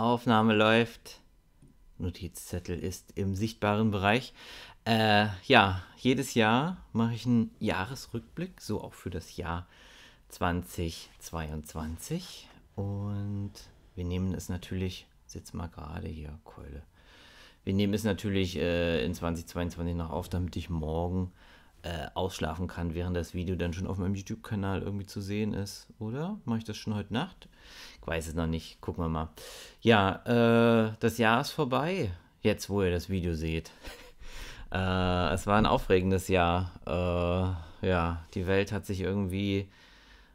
Aufnahme läuft. Notizzettel ist im sichtbaren Bereich. Äh, ja, jedes Jahr mache ich einen Jahresrückblick, so auch für das Jahr 2022. Und wir nehmen es natürlich, sitz mal gerade hier, Keule. Wir nehmen es natürlich äh, in 2022 noch auf, damit ich morgen äh, ausschlafen kann, während das Video dann schon auf meinem YouTube-Kanal irgendwie zu sehen ist. Oder mache ich das schon heute Nacht? Ich weiß es noch nicht. Gucken wir mal. Ja, äh, das Jahr ist vorbei. Jetzt, wo ihr das Video seht. äh, es war ein aufregendes Jahr. Äh, ja, die Welt hat sich irgendwie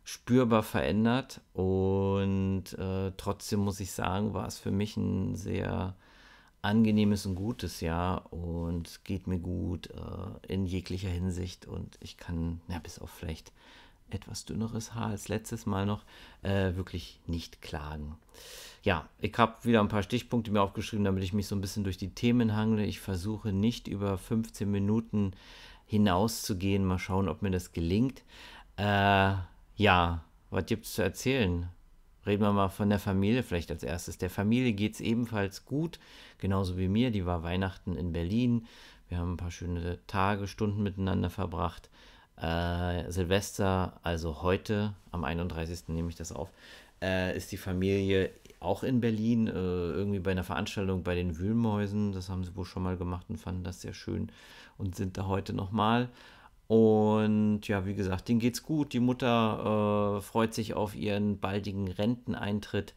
spürbar verändert. Und äh, trotzdem muss ich sagen, war es für mich ein sehr angenehmes und gutes Jahr und geht mir gut äh, in jeglicher Hinsicht und ich kann, ja, bis auf vielleicht etwas dünneres Haar als letztes Mal noch, äh, wirklich nicht klagen. Ja, ich habe wieder ein paar Stichpunkte mir aufgeschrieben, damit ich mich so ein bisschen durch die Themen hangle. Ich versuche nicht über 15 Minuten hinauszugehen. Mal schauen, ob mir das gelingt. Äh, ja, was gibt es zu erzählen? Reden wir mal von der Familie vielleicht als erstes. Der Familie geht es ebenfalls gut, genauso wie mir. Die war Weihnachten in Berlin. Wir haben ein paar schöne Tage, Stunden miteinander verbracht. Äh, Silvester, also heute, am 31. nehme ich das auf, äh, ist die Familie auch in Berlin, äh, irgendwie bei einer Veranstaltung bei den Wühlmäusen. Das haben sie wohl schon mal gemacht und fanden das sehr schön und sind da heute nochmal. Und ja, wie gesagt, denen geht's gut. Die Mutter äh, freut sich auf ihren baldigen Renteneintritt.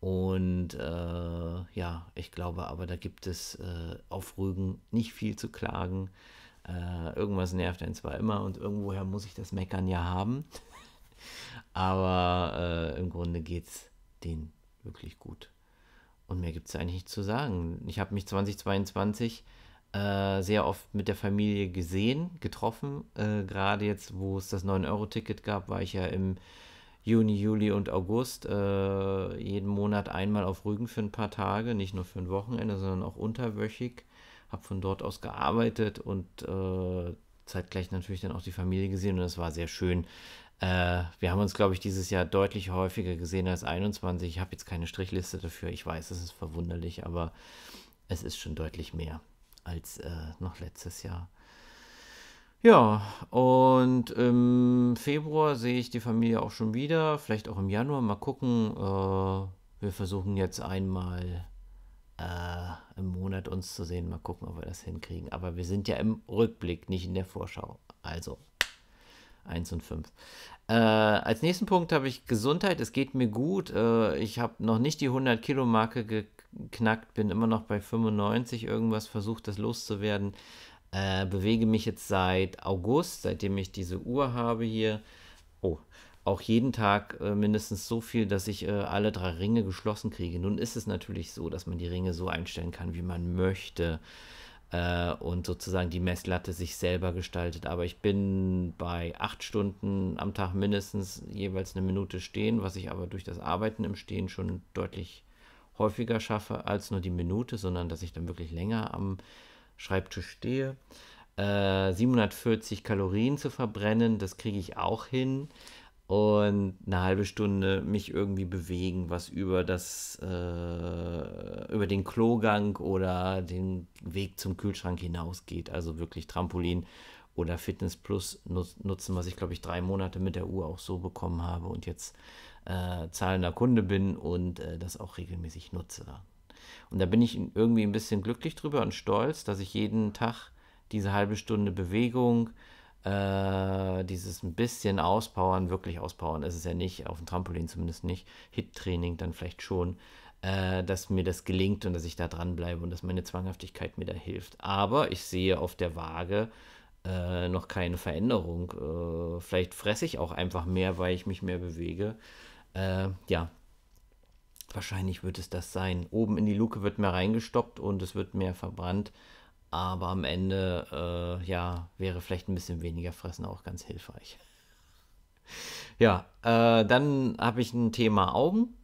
Und äh, ja, ich glaube aber, da gibt es äh, auf Rügen nicht viel zu klagen. Äh, irgendwas nervt einen zwar immer und irgendwoher muss ich das Meckern ja haben. Aber äh, im Grunde geht es denen wirklich gut. Und mehr gibt es eigentlich nicht zu sagen. Ich habe mich 2022 äh, sehr oft mit der Familie gesehen, getroffen. Äh, Gerade jetzt, wo es das 9-Euro-Ticket gab, war ich ja im Juni, Juli und August äh, jeden Monat einmal auf Rügen für ein paar Tage, nicht nur für ein Wochenende, sondern auch unterwöchig habe von dort aus gearbeitet und äh, zeitgleich natürlich dann auch die Familie gesehen und es war sehr schön. Äh, wir haben uns, glaube ich, dieses Jahr deutlich häufiger gesehen als 21. Ich habe jetzt keine Strichliste dafür. Ich weiß, es ist verwunderlich, aber es ist schon deutlich mehr als äh, noch letztes Jahr. Ja, und im Februar sehe ich die Familie auch schon wieder, vielleicht auch im Januar. Mal gucken. Äh, wir versuchen jetzt einmal äh, im Monat uns zu sehen. Mal gucken, ob wir das hinkriegen. Aber wir sind ja im Rückblick, nicht in der Vorschau. Also 1 und 5. Äh, als nächsten Punkt habe ich Gesundheit. Es geht mir gut. Äh, ich habe noch nicht die 100-Kilo-Marke geknackt, bin immer noch bei 95 irgendwas, versucht das loszuwerden. Äh, bewege mich jetzt seit August, seitdem ich diese Uhr habe hier. Oh, auch jeden Tag äh, mindestens so viel, dass ich äh, alle drei Ringe geschlossen kriege. Nun ist es natürlich so, dass man die Ringe so einstellen kann, wie man möchte äh, und sozusagen die Messlatte sich selber gestaltet. Aber ich bin bei acht Stunden am Tag mindestens jeweils eine Minute stehen, was ich aber durch das Arbeiten im Stehen schon deutlich häufiger schaffe als nur die Minute, sondern dass ich dann wirklich länger am Schreibtisch stehe. 740 äh, Kalorien zu verbrennen, das kriege ich auch hin und eine halbe Stunde mich irgendwie bewegen, was über das, äh, über den Klogang oder den Weg zum Kühlschrank hinausgeht. Also wirklich Trampolin oder Fitness Plus nutzen, was ich glaube ich drei Monate mit der Uhr auch so bekommen habe und jetzt äh, zahlender Kunde bin und äh, das auch regelmäßig nutze. Und da bin ich irgendwie ein bisschen glücklich drüber und stolz, dass ich jeden Tag diese halbe Stunde Bewegung, äh, dieses ein bisschen auspowern, wirklich auspowern ist es ja nicht, auf dem Trampolin zumindest nicht, Hit-Training dann vielleicht schon, äh, dass mir das gelingt und dass ich da dranbleibe und dass meine Zwanghaftigkeit mir da hilft. Aber ich sehe auf der Waage, äh, noch keine Veränderung. Äh, vielleicht fresse ich auch einfach mehr, weil ich mich mehr bewege. Äh, ja, wahrscheinlich wird es das sein. Oben in die Luke wird mehr reingestoppt und es wird mehr verbrannt. Aber am Ende, äh, ja, wäre vielleicht ein bisschen weniger fressen auch ganz hilfreich. ja, äh, dann habe ich ein Thema Augen.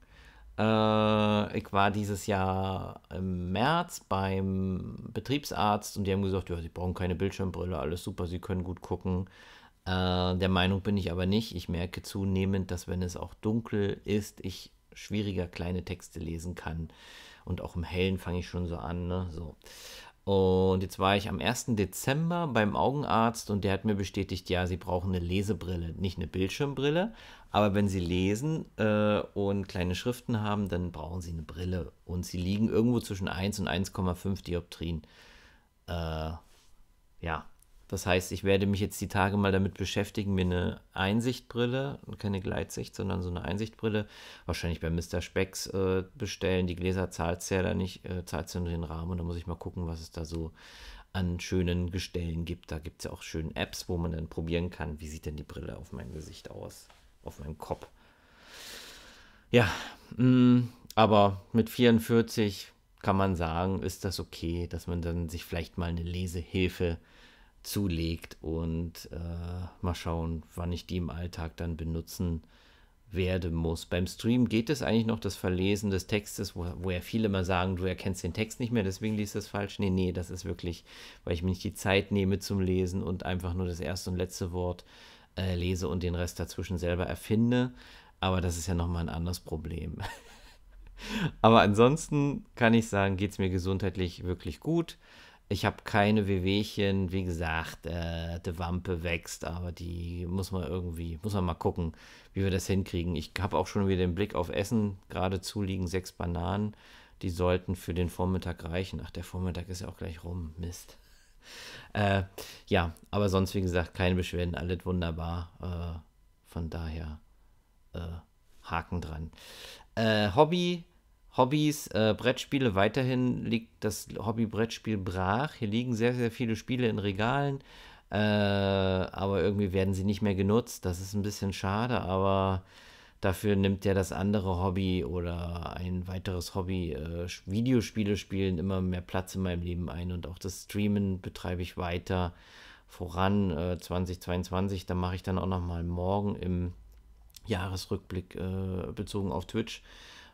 Äh, ich war dieses Jahr im März beim Betriebsarzt und die haben gesagt, ja, sie brauchen keine Bildschirmbrille, alles super, sie können gut gucken. Äh, der Meinung bin ich aber nicht. Ich merke zunehmend, dass wenn es auch dunkel ist, ich schwieriger kleine Texte lesen kann. Und auch im Hellen fange ich schon so an. Ne? So. Und jetzt war ich am 1. Dezember beim Augenarzt und der hat mir bestätigt, ja, Sie brauchen eine Lesebrille, nicht eine Bildschirmbrille. Aber wenn Sie lesen äh, und kleine Schriften haben, dann brauchen Sie eine Brille. Und Sie liegen irgendwo zwischen 1 und 1,5 Dioptrien. Äh, ja, das heißt, ich werde mich jetzt die Tage mal damit beschäftigen, mir eine Einsichtbrille, keine Gleitsicht, sondern so eine Einsichtbrille, wahrscheinlich bei Mr. Specks äh, bestellen. Die Gläser zahlt es ja da nicht, äh, zahlt ja nur den Rahmen und da muss ich mal gucken, was es da so an schönen Gestellen gibt. Da gibt es ja auch schöne Apps, wo man dann probieren kann, wie sieht denn die Brille auf meinem Gesicht aus, auf meinem Kopf. Ja, mh, mm, aber mit 44 kann man sagen, ist das okay, dass man dann sich vielleicht mal eine Lesehilfe zulegt und äh, mal schauen, wann ich die im Alltag dann benutzen werde muss. Beim Stream geht es eigentlich noch das Verlesen des Textes, wo, wo ja viele mal sagen, du erkennst den Text nicht mehr, deswegen liest du es falsch. Nee, nee, das ist wirklich, weil ich mir nicht die Zeit nehme zum Lesen und einfach nur das erste und letzte Wort äh, lese und den Rest dazwischen selber erfinde. Aber das ist ja nochmal ein anderes Problem. Aber ansonsten kann ich sagen, geht es mir gesundheitlich wirklich gut. Ich habe keine Wehwehchen. Wie gesagt, äh, die Wampe wächst, aber die muss man irgendwie, muss man mal gucken, wie wir das hinkriegen. Ich habe auch schon wieder den Blick auf Essen. Geradezu liegen sechs Bananen. Die sollten für den Vormittag reichen. Ach, der Vormittag ist ja auch gleich rum. Mist. Äh, ja, aber sonst, wie gesagt, keine Beschwerden. Alles wunderbar. Äh, von daher äh, Haken dran. Äh, Hobby Hobbys, äh, Brettspiele, weiterhin liegt das Hobby Brettspiel brach. Hier liegen sehr, sehr viele Spiele in Regalen, äh, aber irgendwie werden sie nicht mehr genutzt. Das ist ein bisschen schade, aber dafür nimmt ja das andere Hobby oder ein weiteres Hobby, äh, Videospiele spielen, immer mehr Platz in meinem Leben ein und auch das Streamen betreibe ich weiter voran. 2022, äh, da mache ich dann auch nochmal morgen im Jahresrückblick äh, bezogen auf Twitch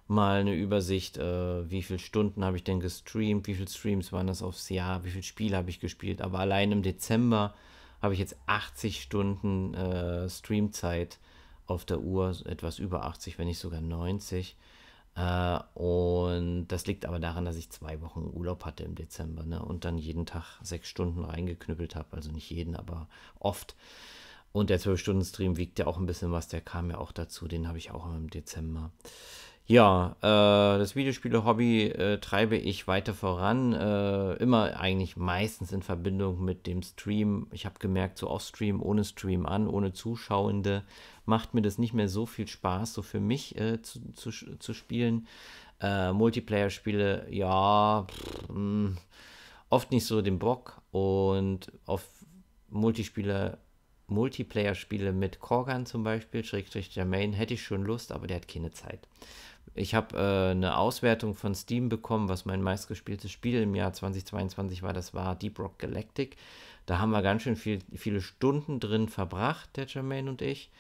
mal eine Übersicht, äh, wie viele Stunden habe ich denn gestreamt, wie viele Streams waren das aufs Jahr, wie viele Spiele habe ich gespielt. Aber allein im Dezember habe ich jetzt 80 Stunden äh, Streamzeit auf der Uhr, etwas über 80, wenn nicht sogar 90. Äh, und das liegt aber daran, dass ich zwei Wochen Urlaub hatte im Dezember ne? und dann jeden Tag sechs Stunden reingeknüppelt habe. Also nicht jeden, aber oft. Und der 12-Stunden-Stream wiegt ja auch ein bisschen was, der kam ja auch dazu, den habe ich auch im Dezember. Ja, äh, das Videospiele-Hobby äh, treibe ich weiter voran. Äh, immer eigentlich meistens in Verbindung mit dem Stream. Ich habe gemerkt, so off-Stream, ohne Stream an, ohne Zuschauende, macht mir das nicht mehr so viel Spaß, so für mich äh, zu, zu, zu, spielen. Äh, Multiplayer-Spiele, ja, pff, mh, mm, oft nicht so den Bock. Und auf Multispieler Multiplayer-Spiele mit Korgan zum Beispiel, Schrägstrich Jermaine, hätte ich schon Lust, aber der hat keine Zeit ich habe äh, eine Auswertung von Steam bekommen, was mein meistgespieltes Spiel im Jahr 2022 war. Das war Deep Rock Galactic. Da haben wir ganz schön viel, viele Stunden drin verbracht, der Jermaine und ich.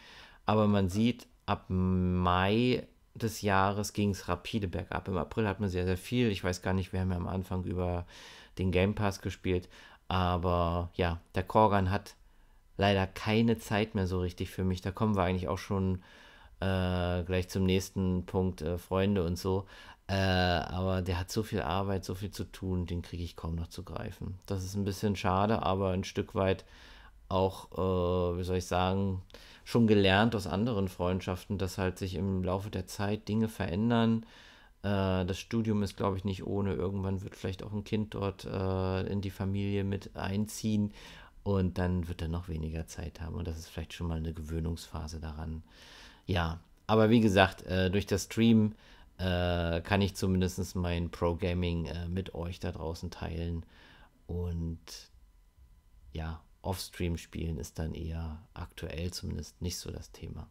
Aber man sieht, ab Mai des Jahres ging es rapide bergab. Im April hat man sehr, sehr viel. Ich weiß gar nicht, wir haben ja am Anfang über den Game Pass gespielt. Aber ja, der Korgan hat leider keine Zeit mehr so richtig für mich. Da kommen wir eigentlich auch schon äh, gleich zum nächsten Punkt, äh, Freunde und so. Äh, aber der hat so viel Arbeit, so viel zu tun, den kriege ich kaum noch zu greifen. Das ist ein bisschen schade, aber ein Stück weit auch, äh, wie soll ich sagen, schon gelernt aus anderen Freundschaften, dass halt sich im Laufe der Zeit Dinge verändern. Äh, das Studium ist, glaube ich, nicht ohne. Irgendwann wird vielleicht auch ein Kind dort äh, in die Familie mit einziehen und dann wird er noch weniger Zeit haben und das ist vielleicht schon mal eine Gewöhnungsphase daran. Ja, aber wie gesagt, äh, durch das Stream äh, kann ich zumindest mein Pro-Gaming äh, mit euch da draußen teilen. Und ja, Off-Stream spielen ist dann eher aktuell zumindest nicht so das Thema.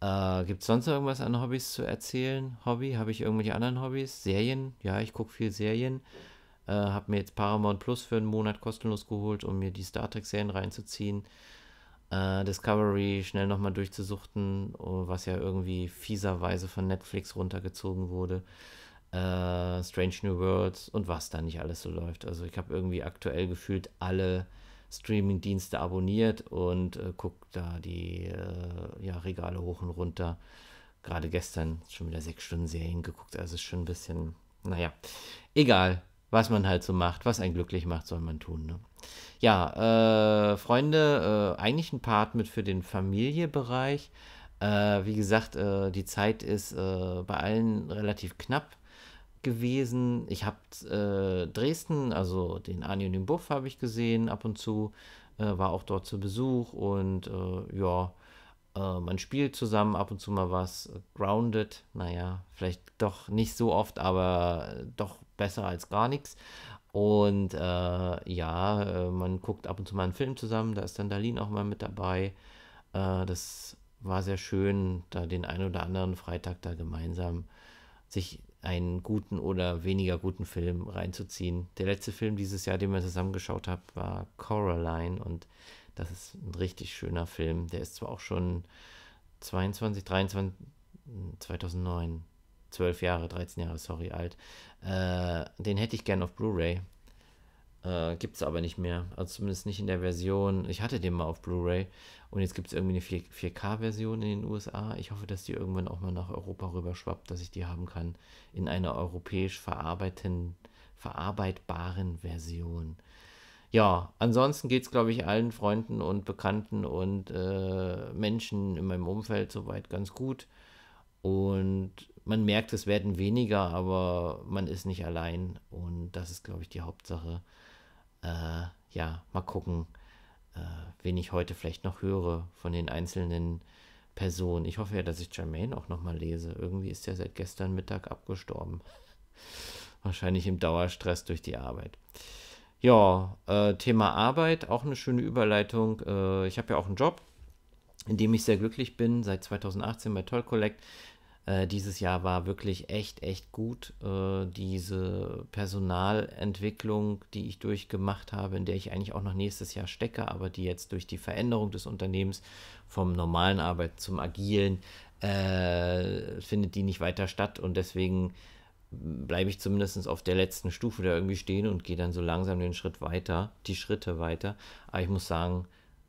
Äh, Gibt es sonst irgendwas an Hobbys zu erzählen? Hobby? Habe ich irgendwelche anderen Hobbys? Serien? Ja, ich gucke viel Serien. Äh, habe mir jetzt Paramount Plus für einen Monat kostenlos geholt, um mir die Star Trek-Serien reinzuziehen äh, Discovery schnell nochmal durchzusuchten, oh, was ja irgendwie fieserweise von Netflix runtergezogen wurde. Äh, Strange New Worlds und was da nicht alles so läuft. Also ich habe irgendwie aktuell gefühlt alle Streaming-Dienste abonniert und äh, gucke da die äh, ja, Regale hoch und runter. Gerade gestern schon wieder sechs Stunden Serien geguckt, also ist schon ein bisschen, naja, egal was man halt so macht, was einen glücklich macht, soll man tun. Ne? Ja, äh, Freunde, äh, eigentlich ein Part mit für den Familiebereich. Äh, wie gesagt, äh, die Zeit ist äh, bei allen relativ knapp gewesen. Ich habe äh, Dresden, also den Anni und den Buff habe ich gesehen ab und zu, war auch dort zu Besuch und ja, man spielt zusammen ab und zu mal was. Grounded, naja, vielleicht doch nicht so oft, aber doch besser als gar nichts. Und äh, ja, äh, man guckt ab und zu mal einen Film zusammen, da ist dann Darlene auch mal mit dabei. Äh, das war sehr schön, da den einen oder anderen Freitag da gemeinsam sich einen guten oder weniger guten Film reinzuziehen. Der letzte Film dieses Jahr, den wir zusammengeschaut haben, war Coraline und das ist ein richtig schöner Film. Der ist zwar auch schon 22, 23, 2009, 12 Jahre, 13 Jahre, sorry, alt. Äh, den hätte ich gern auf Blu-ray. Äh, gibt es aber nicht mehr. Also zumindest nicht in der Version. Ich hatte den mal auf Blu-ray und jetzt gibt es irgendwie eine 4K-Version in den USA. Ich hoffe, dass die irgendwann auch mal nach Europa rüberschwappt, dass ich die haben kann. In einer europäisch verarbeiten, verarbeitbaren Version. Ja, ansonsten geht es, glaube ich, allen Freunden und Bekannten und äh, Menschen in meinem Umfeld soweit ganz gut. Und man merkt, es werden weniger, aber man ist nicht allein. Und das ist, glaube ich, die Hauptsache. Äh, ja, mal gucken, äh, wen ich heute vielleicht noch höre von den einzelnen Personen. Ich hoffe ja, dass ich Jermaine auch nochmal lese. Irgendwie ist er seit gestern Mittag abgestorben. Wahrscheinlich im Dauerstress durch die Arbeit. Ja, äh, Thema Arbeit, auch eine schöne Überleitung. Äh, ich habe ja auch einen Job, in dem ich sehr glücklich bin, seit 2018 bei Toll Collect äh, dieses Jahr war wirklich echt, echt gut. Äh, diese Personalentwicklung, die ich durchgemacht habe, in der ich eigentlich auch noch nächstes Jahr stecke, aber die jetzt durch die Veränderung des Unternehmens vom normalen Arbeit zum agilen äh, findet die nicht weiter statt und deswegen bleibe ich zumindest auf der letzten Stufe da irgendwie stehen und gehe dann so langsam den Schritt weiter, die Schritte weiter. Aber ich muss sagen,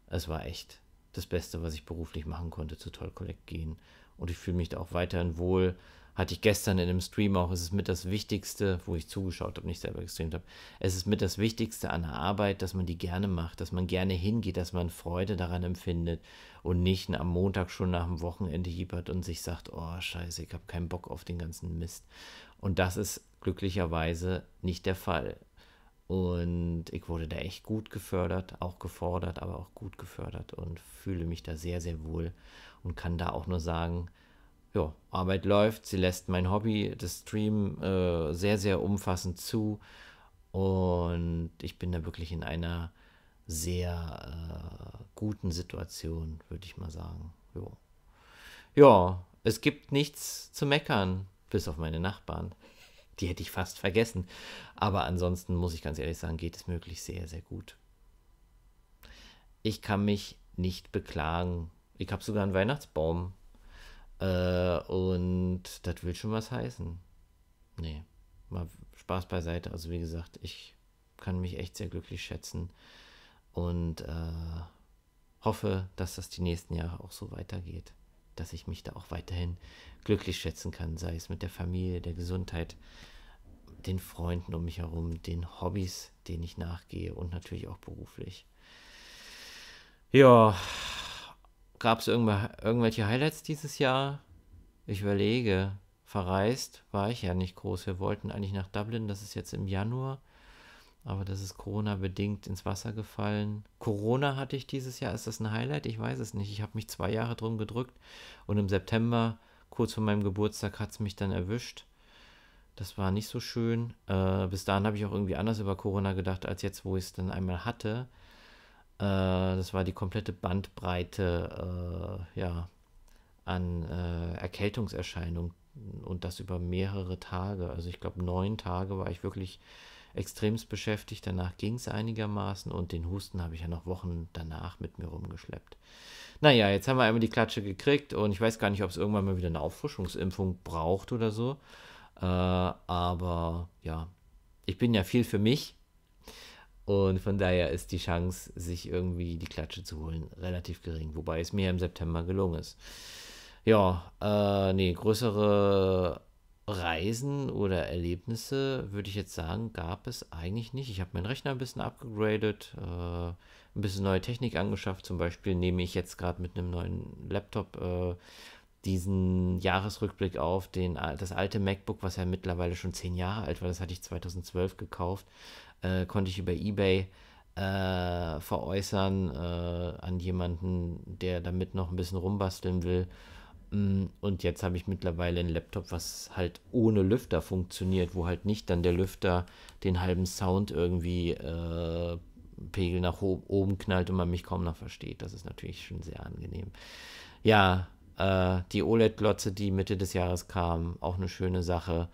es war echt das Beste, was ich beruflich machen konnte, zu Toll Collect gehen und ich fühle mich da auch weiterhin wohl. Hatte ich gestern in einem Stream auch, es ist mit das Wichtigste, wo ich zugeschaut habe, nicht selber gestreamt habe, es ist mit das Wichtigste an der Arbeit, dass man die gerne macht, dass man gerne hingeht, dass man Freude daran empfindet und nicht am Montag schon nach dem Wochenende hiebert und sich sagt, oh scheiße, ich habe keinen Bock auf den ganzen Mist. Und das ist glücklicherweise nicht der Fall. Und ich wurde da echt gut gefördert, auch gefordert, aber auch gut gefördert und fühle mich da sehr, sehr wohl und kann da auch nur sagen, ja, Arbeit läuft, sie lässt mein Hobby, das Stream, äh, sehr, sehr umfassend zu. Und ich bin da wirklich in einer sehr äh, guten Situation, würde ich mal sagen. Jo. Ja, es gibt nichts zu meckern, bis auf meine Nachbarn. Die hätte ich fast vergessen. Aber ansonsten muss ich ganz ehrlich sagen, geht es möglich sehr, sehr gut. Ich kann mich nicht beklagen ich habe sogar einen Weihnachtsbaum. Äh, und das will schon was heißen. Nee, mal Spaß beiseite. Also wie gesagt, ich kann mich echt sehr glücklich schätzen und äh, hoffe, dass das die nächsten Jahre auch so weitergeht, dass ich mich da auch weiterhin glücklich schätzen kann, sei es mit der Familie, der Gesundheit, den Freunden um mich herum, den Hobbys, denen ich nachgehe und natürlich auch beruflich. Ja, gab es irgendwelche Highlights dieses Jahr? Ich überlege. Verreist war ich ja nicht groß. Wir wollten eigentlich nach Dublin, das ist jetzt im Januar. Aber das ist Corona-bedingt ins Wasser gefallen. Corona hatte ich dieses Jahr. Ist das ein Highlight? Ich weiß es nicht. Ich habe mich zwei Jahre drum gedrückt. Und im September, kurz vor meinem Geburtstag, hat es mich dann erwischt. Das war nicht so schön. Äh, bis dahin habe ich auch irgendwie anders über Corona gedacht, als jetzt, wo ich es dann einmal hatte. Äh, das war die komplette Bandbreite äh, ja, an äh, Erkältungserscheinungen und das über mehrere Tage. Also ich glaube, neun Tage war ich wirklich extremst beschäftigt. Danach ging es einigermaßen und den Husten habe ich ja noch Wochen danach mit mir rumgeschleppt. Naja, jetzt haben wir einmal die Klatsche gekriegt und ich weiß gar nicht, ob es irgendwann mal wieder eine Auffrischungsimpfung braucht oder so. Äh, aber ja, ich bin ja viel für mich und von daher ist die Chance, sich irgendwie die Klatsche zu holen, relativ gering. Wobei es mir im September gelungen ist. Ja, äh, nee, größere Reisen oder Erlebnisse, würde ich jetzt sagen, gab es eigentlich nicht. Ich habe meinen Rechner ein bisschen abgegradet, äh, ein bisschen neue Technik angeschafft. Zum Beispiel nehme ich jetzt gerade mit einem neuen Laptop äh, diesen Jahresrückblick auf, den, das alte MacBook, was ja mittlerweile schon zehn Jahre alt war, das hatte ich 2012 gekauft äh, konnte ich über eBay äh, veräußern äh, an jemanden, der damit noch ein bisschen rumbasteln will. Mm, und jetzt habe ich mittlerweile einen Laptop, was halt ohne Lüfter funktioniert, wo halt nicht dann der Lüfter den halben Sound irgendwie äh, Pegel nach oben knallt und man mich kaum noch versteht. Das ist natürlich schon sehr angenehm. Ja, äh, die OLED-Glotze, die Mitte des Jahres kam, auch eine schöne Sache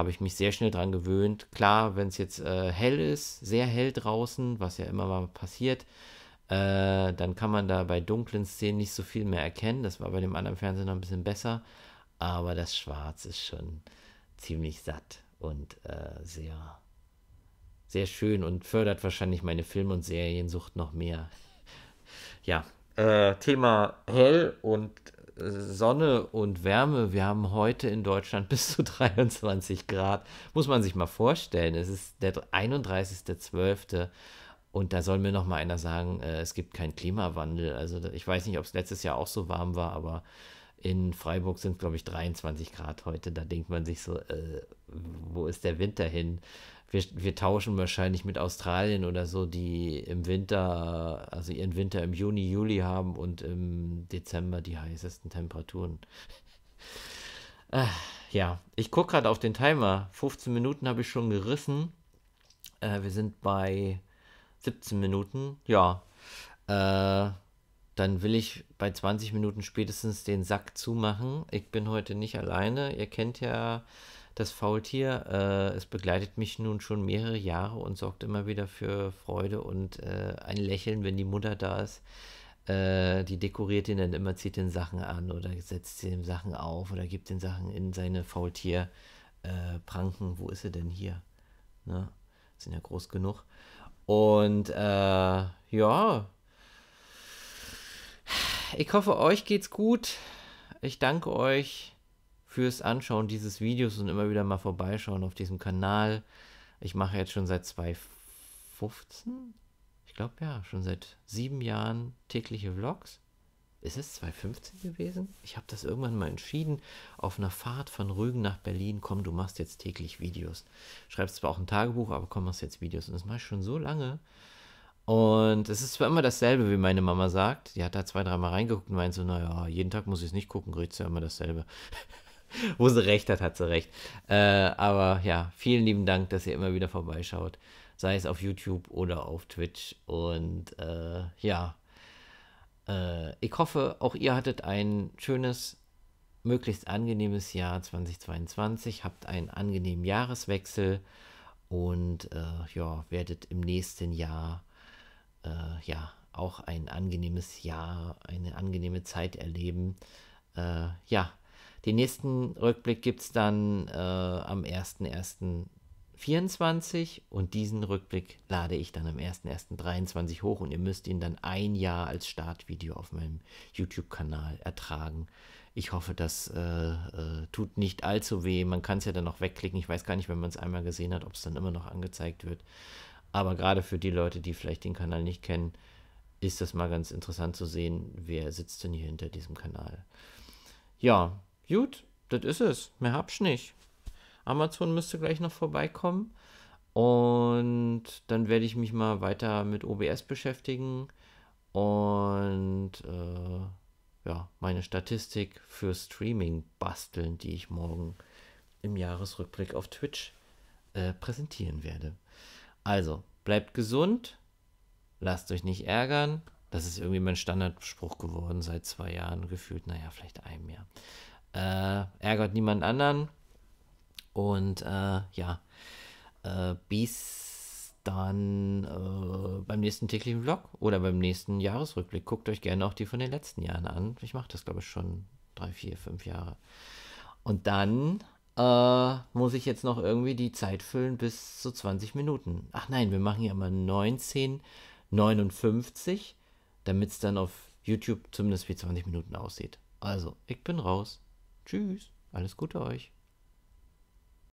habe ich mich sehr schnell dran gewöhnt. Klar, wenn es jetzt äh, hell ist, sehr hell draußen, was ja immer mal passiert, äh, dann kann man da bei dunklen Szenen nicht so viel mehr erkennen. Das war bei dem anderen Fernseher noch ein bisschen besser. Aber das Schwarz ist schon ziemlich satt und äh, sehr, sehr schön und fördert wahrscheinlich meine Film- und Seriensucht noch mehr. ja, äh, Thema hell und Sonne und Wärme. Wir haben heute in Deutschland bis zu 23 Grad. Muss man sich mal vorstellen. Es ist der 31.12. Und da soll mir noch mal einer sagen, äh, es gibt keinen Klimawandel. Also ich weiß nicht, ob es letztes Jahr auch so warm war, aber in Freiburg sind es, glaube ich, 23 Grad heute. Da denkt man sich so, äh, wo ist der Winter hin? Wir, wir tauschen wahrscheinlich mit Australien oder so, die im Winter, also ihren Winter im Juni, Juli haben und im Dezember die heißesten Temperaturen. äh, ja, ich gucke gerade auf den Timer. 15 Minuten habe ich schon gerissen. Äh, wir sind bei 17 Minuten. Ja. Äh, dann will ich bei 20 Minuten spätestens den Sack zumachen. Ich bin heute nicht alleine. Ihr kennt ja das Faultier. Äh, es begleitet mich nun schon mehrere Jahre und sorgt immer wieder für Freude und äh, ein Lächeln, wenn die Mutter da ist. Äh, die dekoriert ihn dann immer, zieht den Sachen an oder setzt ihm Sachen auf oder gibt den Sachen in seine Faultier-Pranken. Äh, Faultierpranken. Wo ist er denn hier? Na, ne? sind ja groß genug. Und äh, ja, ich hoffe, euch geht's gut. Ich danke euch fürs Anschauen dieses Videos und immer wieder mal vorbeischauen auf diesem Kanal. Ich mache jetzt schon seit 2015, ich glaube ja, schon seit sieben Jahren tägliche Vlogs. Ist es 2015 gewesen? Ich habe das irgendwann mal entschieden. Auf einer Fahrt von Rügen nach Berlin, komm, du machst jetzt täglich Videos. Schreibst zwar auch ein Tagebuch, aber komm, machst jetzt Videos. Und das mache ich schon so lange. Und es ist zwar immer dasselbe, wie meine Mama sagt. Die hat da zwei, dreimal reingeguckt und meint so, naja, jeden Tag muss ich es nicht gucken, kriegt sie ja immer dasselbe. Wo sie recht hat, hat sie recht. Äh, aber ja, vielen lieben Dank, dass ihr immer wieder vorbeischaut. Sei es auf YouTube oder auf Twitch. Und äh, ja, äh, ich hoffe, auch ihr hattet ein schönes, möglichst angenehmes Jahr 2022. Habt einen angenehmen Jahreswechsel. Und äh, ja, werdet im nächsten Jahr äh, ja, auch ein angenehmes Jahr, eine angenehme Zeit erleben. Äh, ja, den nächsten Rückblick gibt es dann äh, am 01.01.24 und diesen Rückblick lade ich dann am 01.01.23 hoch und ihr müsst ihn dann ein Jahr als Startvideo auf meinem YouTube-Kanal ertragen. Ich hoffe, das äh, äh tut nicht allzu weh. Man kann es ja dann noch wegklicken. Ich weiß gar nicht, wenn man es einmal gesehen hat, ob es dann immer noch angezeigt wird. Aber gerade für die Leute, die vielleicht den Kanal nicht kennen, ist das mal ganz interessant zu sehen, wer sitzt denn hier hinter diesem Kanal. Ja, gut, das ist es. Mehr hab ich nicht. Amazon müsste gleich noch vorbeikommen. Und dann werde ich mich mal weiter mit OBS beschäftigen und äh, ja, meine Statistik für Streaming basteln, die ich morgen im Jahresrückblick auf Twitch äh, präsentieren werde. Also, bleibt gesund, lasst euch nicht ärgern. Das ist irgendwie mein Standardspruch geworden seit zwei Jahren, gefühlt, naja, vielleicht einem Jahr. Äh, ärgert niemand anderen. Und äh, ja, äh, bis dann äh, beim nächsten täglichen Vlog oder beim nächsten Jahresrückblick. Guckt euch gerne auch die von den letzten Jahren an. Ich mache das, glaube ich, schon drei, vier, fünf Jahre. Und dann äh, muss ich jetzt noch irgendwie die Zeit füllen bis zu so 20 Minuten. Ach nein, wir machen ja mal 19,59, damit es dann auf YouTube zumindest wie 20 Minuten aussieht. Also, ich bin raus. Tschüss, alles Gute euch.